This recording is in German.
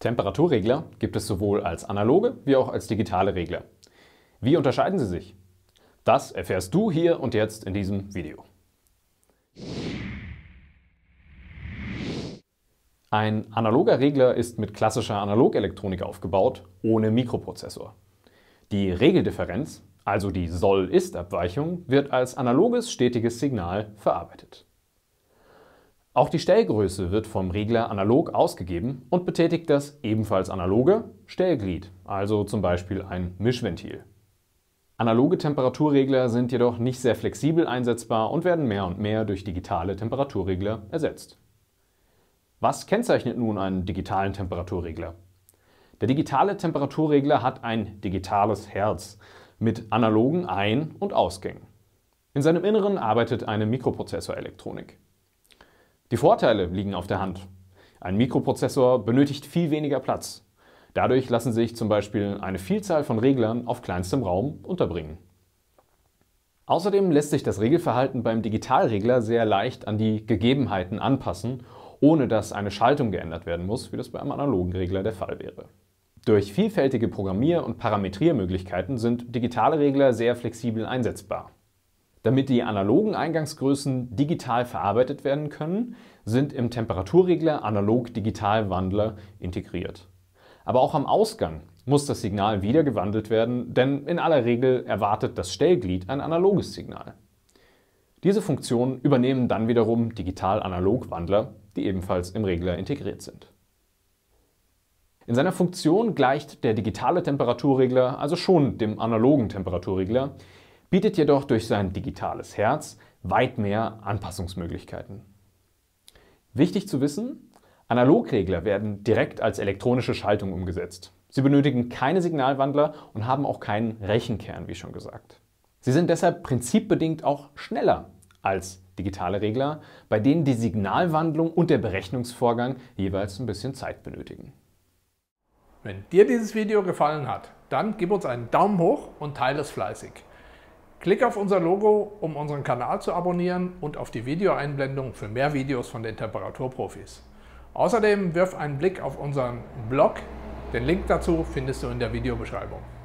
Temperaturregler gibt es sowohl als analoge wie auch als digitale Regler. Wie unterscheiden sie sich? Das erfährst du hier und jetzt in diesem Video. Ein analoger Regler ist mit klassischer Analogelektronik aufgebaut, ohne Mikroprozessor. Die Regeldifferenz, also die Soll-Ist-Abweichung, wird als analoges stetiges Signal verarbeitet. Auch die Stellgröße wird vom Regler analog ausgegeben und betätigt das ebenfalls analoge Stellglied, also zum Beispiel ein Mischventil. Analoge Temperaturregler sind jedoch nicht sehr flexibel einsetzbar und werden mehr und mehr durch digitale Temperaturregler ersetzt. Was kennzeichnet nun einen digitalen Temperaturregler? Der digitale Temperaturregler hat ein digitales Herz mit analogen Ein- und Ausgängen. In seinem Inneren arbeitet eine Mikroprozessorelektronik. Die Vorteile liegen auf der Hand. Ein Mikroprozessor benötigt viel weniger Platz. Dadurch lassen sich zum Beispiel eine Vielzahl von Reglern auf kleinstem Raum unterbringen. Außerdem lässt sich das Regelverhalten beim Digitalregler sehr leicht an die Gegebenheiten anpassen, ohne dass eine Schaltung geändert werden muss, wie das bei einem analogen Regler der Fall wäre. Durch vielfältige Programmier- und Parametriermöglichkeiten sind digitale Regler sehr flexibel einsetzbar. Damit die analogen Eingangsgrößen digital verarbeitet werden können, sind im Temperaturregler Analog-Digital-Wandler integriert. Aber auch am Ausgang muss das Signal wieder gewandelt werden, denn in aller Regel erwartet das Stellglied ein analoges Signal. Diese Funktionen übernehmen dann wiederum Digital-Analog-Wandler, die ebenfalls im Regler integriert sind. In seiner Funktion gleicht der digitale Temperaturregler also schon dem analogen Temperaturregler, bietet jedoch durch sein digitales Herz weit mehr Anpassungsmöglichkeiten. Wichtig zu wissen, Analogregler werden direkt als elektronische Schaltung umgesetzt. Sie benötigen keine Signalwandler und haben auch keinen Rechenkern, wie schon gesagt. Sie sind deshalb prinzipbedingt auch schneller als digitale Regler, bei denen die Signalwandlung und der Berechnungsvorgang jeweils ein bisschen Zeit benötigen. Wenn dir dieses Video gefallen hat, dann gib uns einen Daumen hoch und teile es fleißig. Klick auf unser Logo, um unseren Kanal zu abonnieren und auf die Videoeinblendung für mehr Videos von den Temperaturprofis. Außerdem wirf einen Blick auf unseren Blog, den Link dazu findest du in der Videobeschreibung.